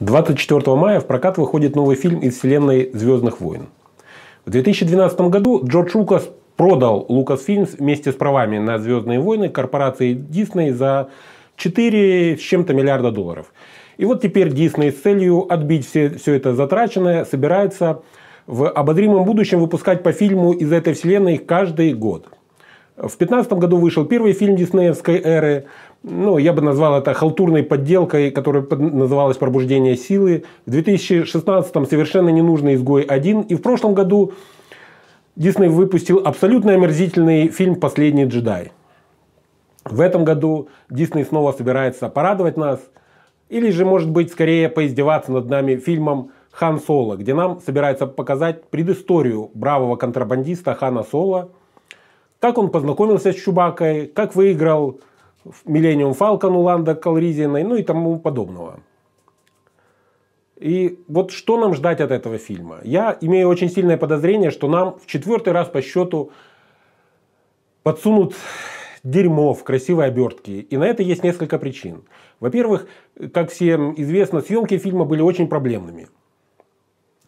24 мая в прокат выходит новый фильм из вселенной «Звездных войн». В 2012 году Джордж Лукас продал Lucasfilm вместе с правами на «Звездные войны» корпорации Дисней за 4 с чем-то миллиарда долларов. И вот теперь Дисней с целью отбить все, все это затраченное собирается в обозримом будущем выпускать по фильму из этой вселенной каждый год – в 2015 году вышел первый фильм диснеевской эры. Ну, я бы назвал это халтурной подделкой, которая называлась «Пробуждение силы». В 2016-м «Совершенно ненужный изгой-1». И в прошлом году Дисней выпустил абсолютно омерзительный фильм «Последний джедай». В этом году Дисней снова собирается порадовать нас. Или же, может быть, скорее поиздеваться над нами фильмом «Хан Соло», где нам собирается показать предысторию бравого контрабандиста Хана Соло – как он познакомился с Чубакой, как выиграл Millennium Falcon у Ланда Калризиной, ну и тому подобного. И вот что нам ждать от этого фильма? Я имею очень сильное подозрение, что нам в четвертый раз по счету подсунут дерьмо в красивой обертке. И на это есть несколько причин. Во-первых, как всем известно, съемки фильма были очень проблемными.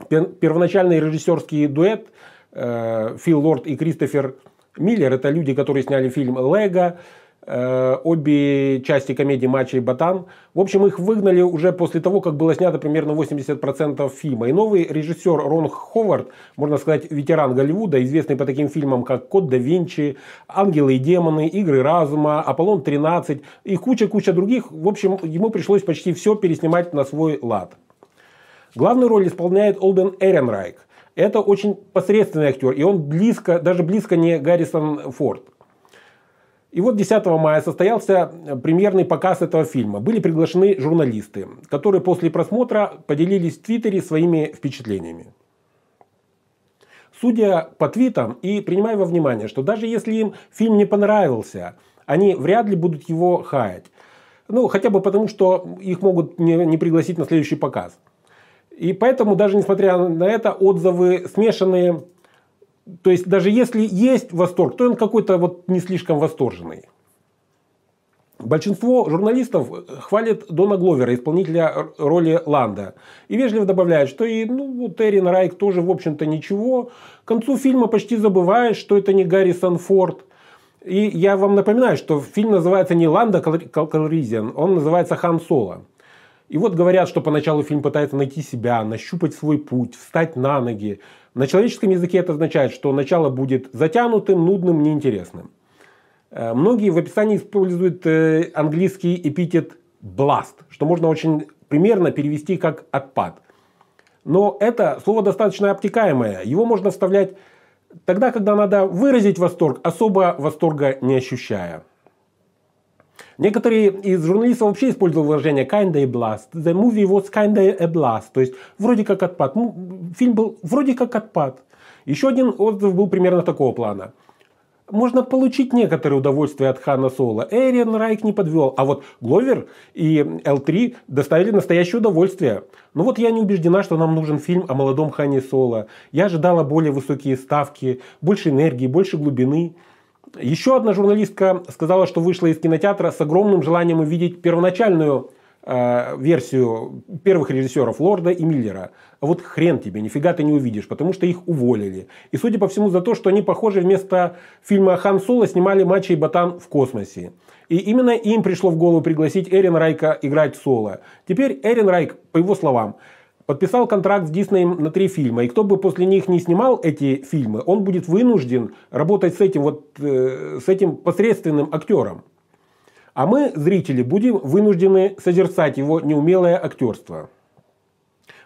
Первоначальный режиссерский дуэт э, Фил Лорд и Кристофер Миллер – это люди, которые сняли фильм «Лего», э, обе части комедии «Мачо и Батан». В общем, их выгнали уже после того, как было снято примерно 80% фильма. И новый режиссер Рон Ховард, можно сказать, ветеран Голливуда, известный по таким фильмам, как «Код да Винчи», «Ангелы и демоны», «Игры разума», «Аполлон-13» и куча-куча других. В общем, ему пришлось почти все переснимать на свой лад. Главную роль исполняет Олден Эренрайк – это очень посредственный актер, и он близко, даже близко не Гаррисон Форд. И вот 10 мая состоялся премьерный показ этого фильма. Были приглашены журналисты, которые после просмотра поделились в Твиттере своими впечатлениями. Судя по твитам и принимая во внимание, что даже если им фильм не понравился, они вряд ли будут его хаять. Ну, хотя бы потому, что их могут не, не пригласить на следующий показ. И поэтому даже несмотря на это отзывы смешанные. То есть даже если есть восторг, то он какой-то вот не слишком восторженный. Большинство журналистов э, хвалит Дона Гловера, исполнителя роли Ланда, и вежливо добавляют, что и ну, Террин Райк тоже, в общем-то, ничего. К концу фильма почти забываешь, что это не Гаррисон Форд. И я вам напоминаю, что фильм называется не Ланда Калризиан, он называется Хан Соло. И вот говорят, что поначалу фильм пытается найти себя, нащупать свой путь, встать на ноги. На человеческом языке это означает, что начало будет затянутым, нудным, неинтересным. Э, многие в описании используют э, английский эпитет blast, что можно очень примерно перевести как отпад. Но это слово достаточно обтекаемое. Его можно вставлять тогда, когда надо выразить восторг, особо восторга не ощущая. Некоторые из журналистов вообще использовали выражение kinda a blast. The movie was kinda a blast. То есть вроде как отпад. Фильм был вроде как отпад. Еще один отзыв был примерно такого плана. Можно получить некоторое удовольствие от Хана Соло. Эриан Райк не подвел. А вот Гловер и Л3 доставили настоящее удовольствие. Но ну вот я не убеждена, что нам нужен фильм о молодом Хане Соло. Я ожидала более высокие ставки, больше энергии, больше глубины. Еще одна журналистка сказала, что вышла из кинотеатра с огромным желанием увидеть первоначальную э, версию первых режиссеров Лорда и Миллера. А вот хрен тебе, нифига ты не увидишь, потому что их уволили. И судя по всему за то, что они, похоже, вместо фильма «Хан Соло» снимали «Мачо и Ботан в космосе». И именно им пришло в голову пригласить Эрин Райка играть соло. Теперь Эрин Райк, по его словам, подписал контракт с Disney на три фильма, и кто бы после них не снимал эти фильмы, он будет вынужден работать с этим, вот, э, с этим посредственным актером. А мы, зрители, будем вынуждены созерцать его неумелое актерство.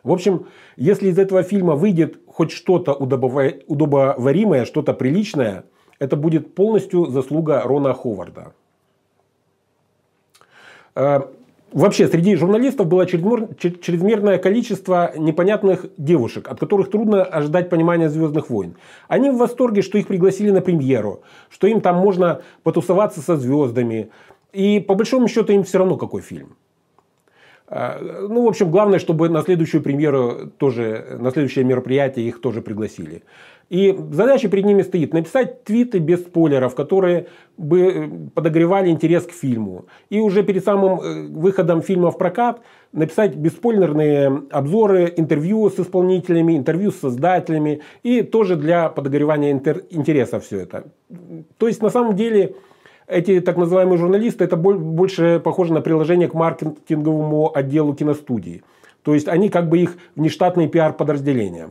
В общем, если из этого фильма выйдет хоть что-то удобоваримое, что-то приличное, это будет полностью заслуга Рона Ховарда. Э, Вообще, среди журналистов было чрезмерное количество непонятных девушек, от которых трудно ожидать понимания «Звездных войн». Они в восторге, что их пригласили на премьеру, что им там можно потусоваться со звездами. И по большому счету им все равно какой фильм. А, ну, в общем, главное, чтобы на следующую премьеру тоже, на следующее мероприятие их тоже пригласили. И задача перед ними стоит написать твиты без спойлеров, которые бы э, подогревали интерес к фильму. И уже перед самым э, выходом фильма в прокат написать бесспойлерные обзоры, интервью с исполнителями, интервью с создателями. И тоже для подогревания интер- интереса все это. То есть на самом деле эти так называемые журналисты, это больше похоже на приложение к маркетинговому отделу киностудии. То есть они как бы их внештатные пиар-подразделения.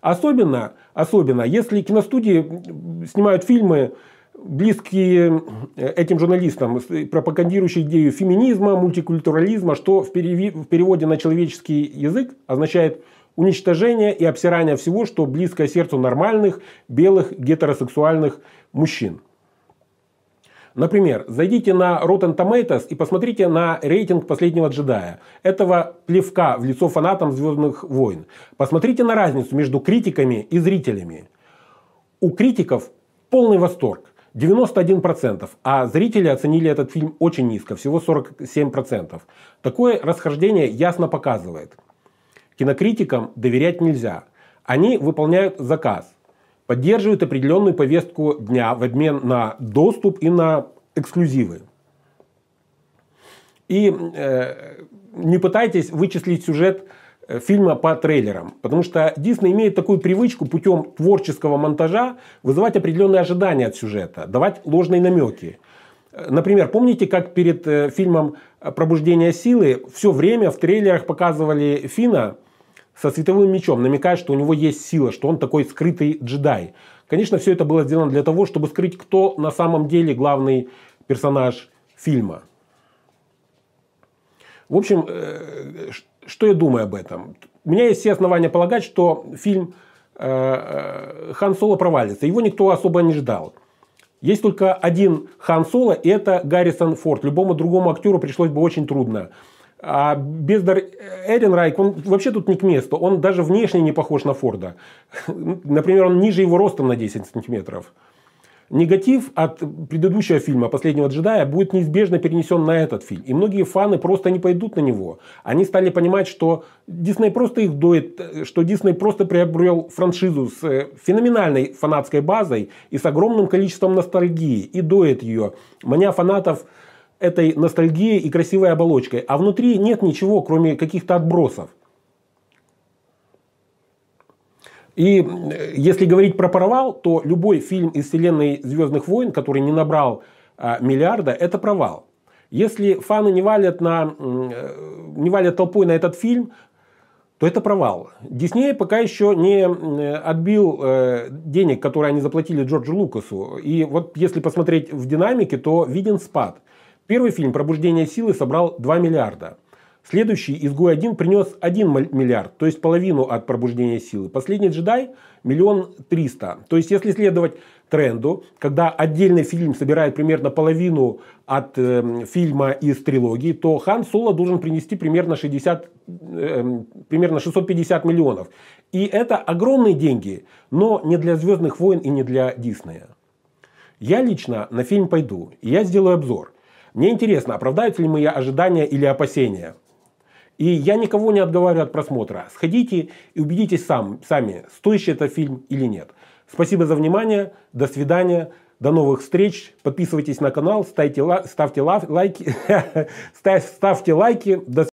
Особенно, особенно, если киностудии снимают фильмы, близкие этим журналистам, э, пропагандирующие идею феминизма, мультикультурализма, что в переводе на человеческий язык означает уничтожение и обсирание всего, что близко сердцу нормальных, белых, гетеросексуальных мужчин. Например, зайдите на Rotten Tomatoes и посмотрите на рейтинг «Последнего джедая», этого плевка в лицо фанатам «Звездных войн». Посмотрите на разницу между критиками и зрителями. У критиков полный восторг. 91%, а зрители оценили этот фильм очень низко, всего 47%. Такое расхождение ясно показывает. Кинокритикам доверять нельзя. Они выполняют заказ – поддерживает определенную повестку дня в обмен на доступ и на эксклюзивы. И э, не пытайтесь вычислить сюжет э, фильма по трейлерам. Потому что Дисней имеет такую привычку путем творческого монтажа вызывать определенные ожидания от сюжета, давать ложные намеки. Например, помните, как перед э, фильмом «Пробуждение силы» все время в трейлерах показывали Фина – со световым мечом, намекая, что у него есть сила, что он такой скрытый джедай. Конечно, все это было сделано для того, чтобы скрыть, кто на самом деле главный персонаж фильма. В общем, э, что я думаю об этом? У меня есть все основания полагать, что фильм э, э, Хан Соло провалится. Его никто особо не ждал. Есть только один Хан Соло, и это Гаррисон Форд. Любому другому актеру пришлось бы очень трудно. А Бездар Эренрайк, он вообще тут не к месту. Он даже внешне не похож на Форда. Например, он ниже его ростом на 10 сантиметров. Негатив от предыдущего фильма «Последнего джедая» будет неизбежно перенесен на этот фильм. И многие фаны просто не пойдут на него. Они стали понимать, что Дисней просто их дует, что Дисней просто приобрел франшизу с э, феноменальной фанатской базой и с огромным количеством ностальгии и дует ее, маня фанатов этой ностальгией и красивой оболочкой, а внутри нет ничего, кроме каких-то отбросов. И э, если говорить про провал, то любой фильм из вселенной «Звездных войн», который не набрал а, миллиарда, это провал. Если фаны не валят, на, э, не валят толпой на этот фильм, то это провал. Дисней пока еще не отбил э, денег, которые они заплатили Джорджу Лукасу. И вот если посмотреть в динамике, то виден спад. Первый фильм «Пробуждение силы» собрал 2 миллиарда. Следующий «Изгой-1» принес 1 миллиард, то есть половину от «Пробуждения силы». «Последний джедай» – миллион триста. То есть, если следовать тренду, когда отдельный фильм собирает примерно половину от э, фильма из трилогии, то Хан Соло должен принести примерно, 60, э, эм, примерно 650 миллионов. И это огромные деньги, но не для «Звездных войн» и не для Диснея. Я лично на фильм пойду, и я сделаю обзор – мне интересно, оправдаются ли мои ожидания или опасения. И я никого не отговариваю от просмотра. Сходите и убедитесь сам, сами, стоящий это фильм или нет. Спасибо за внимание. До свидания. До новых встреч. Подписывайтесь на канал, ставьте, ставьте лайки. ставьте лайки. До